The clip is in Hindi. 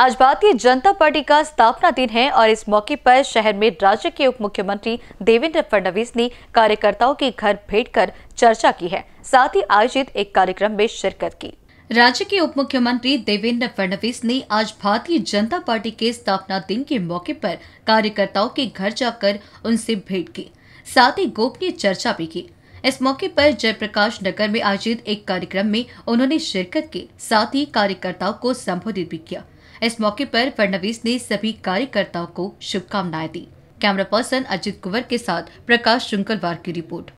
आज भारतीय जनता पार्टी का स्थापना दिन है और इस मौके पर शहर में राज्य के उप मुख्यमंत्री देवेंद्र फडणवीस ने कार्यकर्ताओं के घर भेंट कर चर्चा की है साथ ही आयोजित एक कार्यक्रम में शिरकत की राज्य के उप मुख्यमंत्री देवेंद्र फडणवीस ने आज भारतीय जनता पार्टी के स्थापना दिन के मौके पर कार्यकर्ताओं के घर जाकर उनसे भेंट की साथ ही गोपनीय चर्चा भी की इस मौके पर जयप्रकाश नगर में आयोजित एक कार्यक्रम में उन्होंने शिरकत के साथ ही कार्यकर्ताओं को संबोधित भी किया इस मौके पर फडनवीस ने सभी कार्यकर्ताओं को शुभकामनाएं दी कैमरा पर्सन अजित कुंवर के साथ प्रकाश शुंकलवार की रिपोर्ट